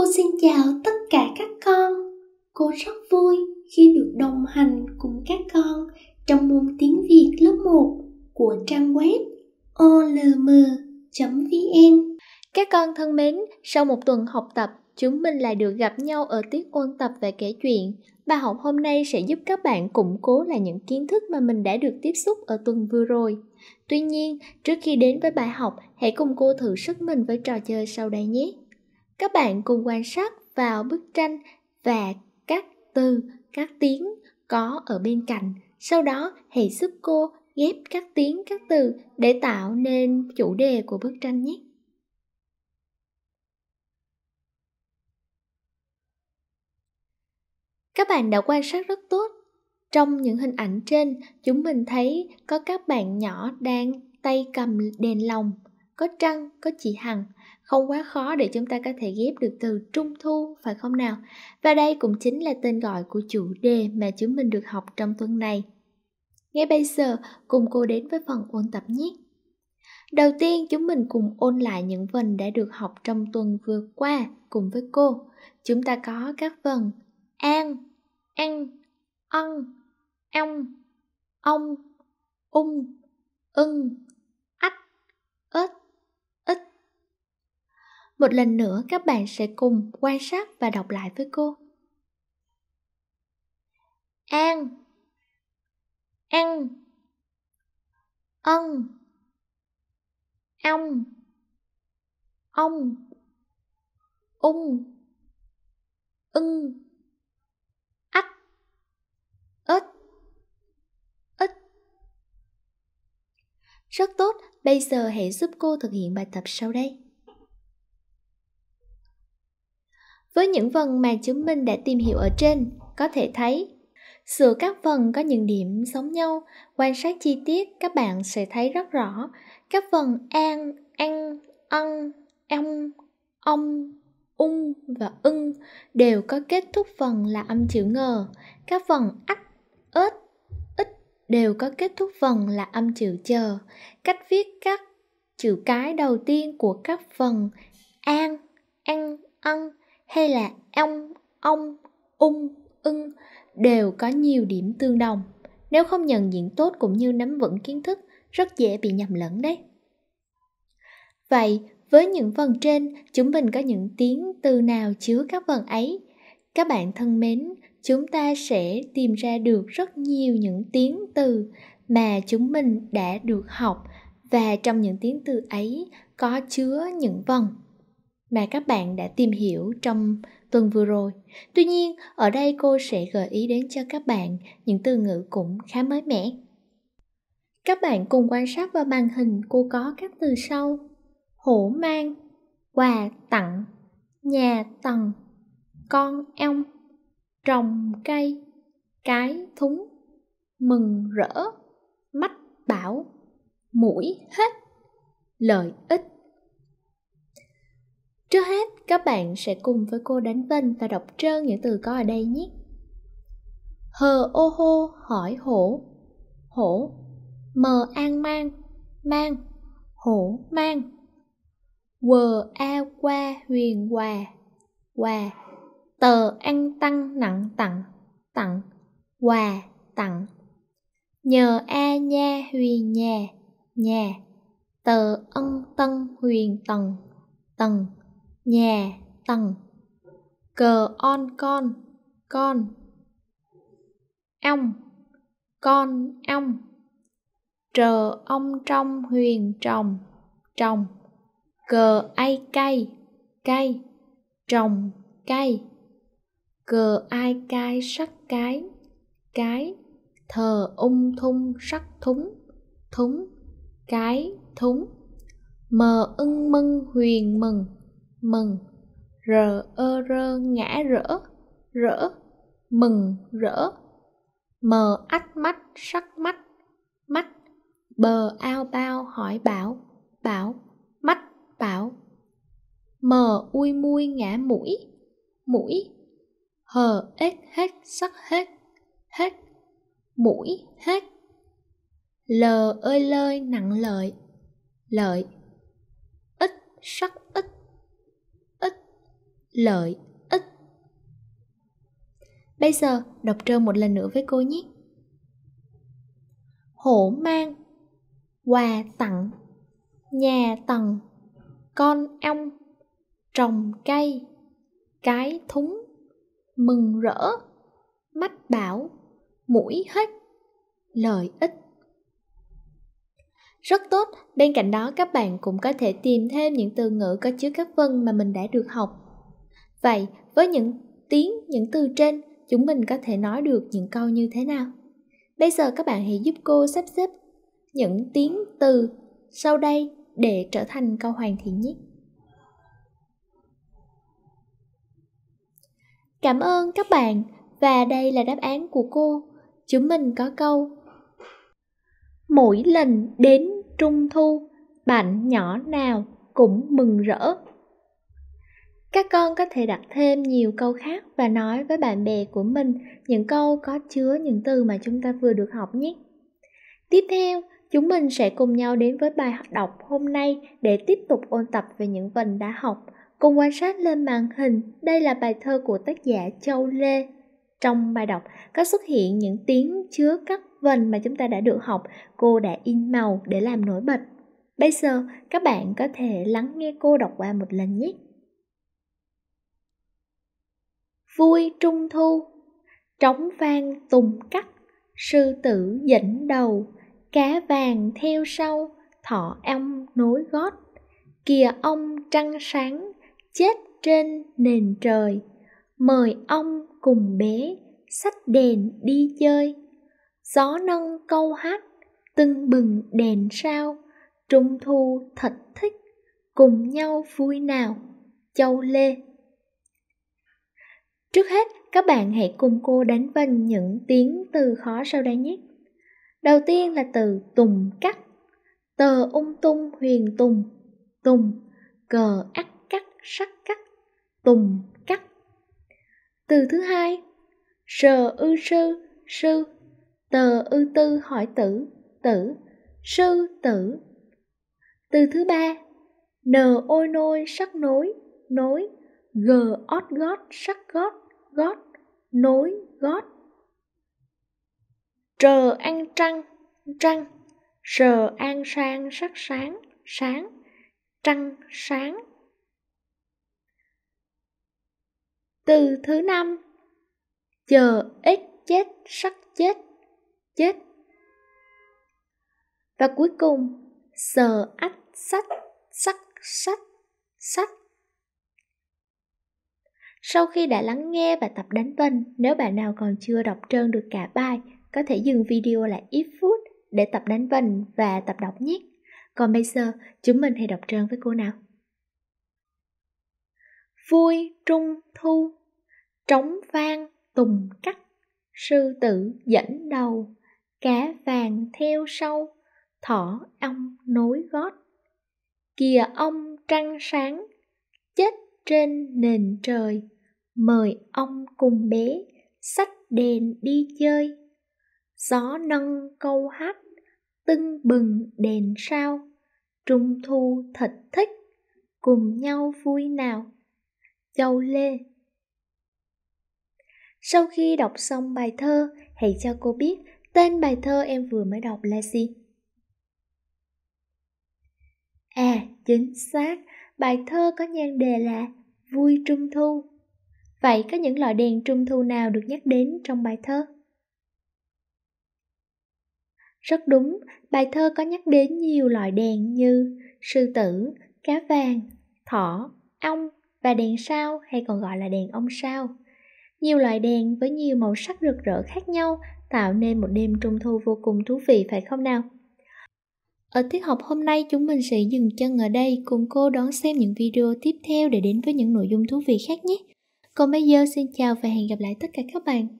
Cô xin chào tất cả các con. Cô rất vui khi được đồng hành cùng các con trong môn tiếng Việt lớp 1 của trang web olm.vn. Các con thân mến, sau một tuần học tập, chúng mình lại được gặp nhau ở tiết ôn tập và kể chuyện. Bài học hôm nay sẽ giúp các bạn củng cố lại những kiến thức mà mình đã được tiếp xúc ở tuần vừa rồi. Tuy nhiên, trước khi đến với bài học, hãy cùng cô thử sức mình với trò chơi sau đây nhé. Các bạn cùng quan sát vào bức tranh và các từ, các tiếng có ở bên cạnh. Sau đó hãy giúp cô ghép các tiếng, các từ để tạo nên chủ đề của bức tranh nhé. Các bạn đã quan sát rất tốt. Trong những hình ảnh trên, chúng mình thấy có các bạn nhỏ đang tay cầm đèn lồng có Trăng, có chị Hằng. Không quá khó để chúng ta có thể ghép được từ Trung Thu, phải không nào? Và đây cũng chính là tên gọi của chủ đề mà chúng mình được học trong tuần này. Ngay bây giờ, cùng cô đến với phần ôn tập nhé! Đầu tiên chúng mình cùng ôn lại những vần đã được học trong tuần vừa qua cùng với cô. Chúng ta có các vần an, ăn, ân, ông, ông, ung, ưng, một lần nữa các bạn sẽ cùng quan sát và đọc lại với cô an ăn ân ông, ông, ung ưng ách ít, ít. rất tốt bây giờ hãy giúp cô thực hiện bài tập sau đây Với những vần mà chúng mình đã tìm hiểu ở trên, có thể thấy Giữa các vần có những điểm giống nhau, quan sát chi tiết các bạn sẽ thấy rất rõ. Các vần an, ăn, ân, âm, ông, ung và ưng đều có kết thúc phần là âm chữ ngờ. Các vần ắt, ớt, ít đều có kết thúc phần là âm chữ chờ. Cách viết các chữ cái đầu tiên của các vần an, ăn, ân hay là ông ông ung, ưng đều có nhiều điểm tương đồng. Nếu không nhận diện tốt cũng như nắm vững kiến thức, rất dễ bị nhầm lẫn đấy. Vậy, với những phần trên, chúng mình có những tiếng từ nào chứa các phần ấy? Các bạn thân mến, chúng ta sẽ tìm ra được rất nhiều những tiếng từ mà chúng mình đã được học và trong những tiếng từ ấy có chứa những vần mà các bạn đã tìm hiểu trong tuần vừa rồi. Tuy nhiên, ở đây cô sẽ gợi ý đến cho các bạn những từ ngữ cũng khá mới mẻ. Các bạn cùng quan sát vào màn hình cô có các từ sau Hổ mang Quà tặng Nhà tầng Con ong Trồng cây Cái thúng Mừng rỡ mắt bảo Mũi hết Lợi ích Trước hết, các bạn sẽ cùng với cô đánh vần và đọc trơn những từ có ở đây nhé. Hờ ô hô hỏi hổ Hổ Mờ an mang Mang Hổ mang Quờ a qua huyền quà quà Tờ ăn tăng nặng tặng Tặng quà tặng Nhờ a nha huyền nhà Nhà Tờ ân tân huyền tầng Tầng nhà tầng cờ on con con ong con ong trờ ông trong huyền trồng trồng cờ ai cây cây trồng cây cờ ai cai sắc cái cái thờ ung thung sắc thúng thúng cái thúng mờ ưng mưng huyền mừng mừng r ơ rơ ngã rỡ rỡ mừng rỡ mờ ách mắt sắc mắt mắt bờ ao bao hỏi bảo bảo mắt bảo mờ ui mui ngã mũi mũi hờ ếch hết sắc hết hết mũi hết lờ ơi lơi nặng lợi lợi ít sắc lợi ích. Bây giờ đọc trơn một lần nữa với cô nhé. Hổ mang Quà tặng Nhà tầng Con ong Trồng cây Cái thúng Mừng rỡ Mắt bảo Mũi hết Lợi ích rất tốt, bên cạnh đó các bạn cũng có thể tìm thêm những từ ngữ có chứa các vân mà mình đã được học Vậy, với những tiếng, những từ trên, chúng mình có thể nói được những câu như thế nào? Bây giờ các bạn hãy giúp cô sắp xếp những tiếng từ sau đây để trở thành câu hoàn thiện nhất. Cảm ơn các bạn và đây là đáp án của cô. Chúng mình có câu Mỗi lần đến trung thu, bạn nhỏ nào cũng mừng rỡ các con có thể đặt thêm nhiều câu khác và nói với bạn bè của mình những câu có chứa những từ mà chúng ta vừa được học nhé tiếp theo chúng mình sẽ cùng nhau đến với bài học đọc hôm nay để tiếp tục ôn tập về những vần đã học cùng quan sát lên màn hình đây là bài thơ của tác giả châu lê trong bài đọc có xuất hiện những tiếng chứa các vần mà chúng ta đã được học cô đã in màu để làm nổi bật bây giờ các bạn có thể lắng nghe cô đọc qua một lần nhé vui trung thu trống vang tùng cắt sư tử dẫn đầu cá vàng theo sau thọ ong nối gót kìa ông trăng sáng chết trên nền trời mời ông cùng bé sách đèn đi chơi gió nâng câu hát tưng bừng đèn sao trung thu thật thích cùng nhau vui nào châu lê Trước hết, các bạn hãy cùng cô đánh vần những tiếng từ khó sau đây nhé. Đầu tiên là từ tùng cắt, tờ ung tung huyền tùng, tùng, cờ ắt cắt sắc cắt, tùng cắt. Từ thứ hai, sờ ư sư, sư, tờ ư tư hỏi tử, tử, sư tử. Từ thứ ba, nờ ôi nôi sắc nối, nối, g ót gót sắc gót gót nối gót trờ ăn trăng trăng sờ an sang sắc sáng sáng trăng sáng từ thứ năm chờ ít chết sắc chết chết và cuối cùng sờ ách sách sắc sách sách sau khi đã lắng nghe và tập đánh vần, nếu bạn nào còn chưa đọc trơn được cả bài, có thể dừng video lại ít phút để tập đánh vần và tập đọc nhé. Còn bây giờ, chúng mình hãy đọc trơn với cô nào. Vui trung thu, trống vang tùng cắt, sư tử dẫn đầu, cá vàng theo sau, thỏ ong nối gót. Kìa ông trăng sáng, chết trên nền trời mời ông cùng bé sách đèn đi chơi gió nâng câu hát tưng bừng đèn sao trung thu thật thích cùng nhau vui nào châu lê sau khi đọc xong bài thơ hãy cho cô biết tên bài thơ em vừa mới đọc là gì à chính xác bài thơ có nhan đề là Vui Trung Thu. Vậy có những loại đèn trung thu nào được nhắc đến trong bài thơ? Rất đúng, bài thơ có nhắc đến nhiều loại đèn như sư tử, cá vàng, thỏ, ong và đèn sao hay còn gọi là đèn ông sao. Nhiều loại đèn với nhiều màu sắc rực rỡ khác nhau tạo nên một đêm trung thu vô cùng thú vị phải không nào? Ở tiết học hôm nay chúng mình sẽ dừng chân ở đây cùng cô đón xem những video tiếp theo để đến với những nội dung thú vị khác nhé. Còn bây giờ xin chào và hẹn gặp lại tất cả các bạn.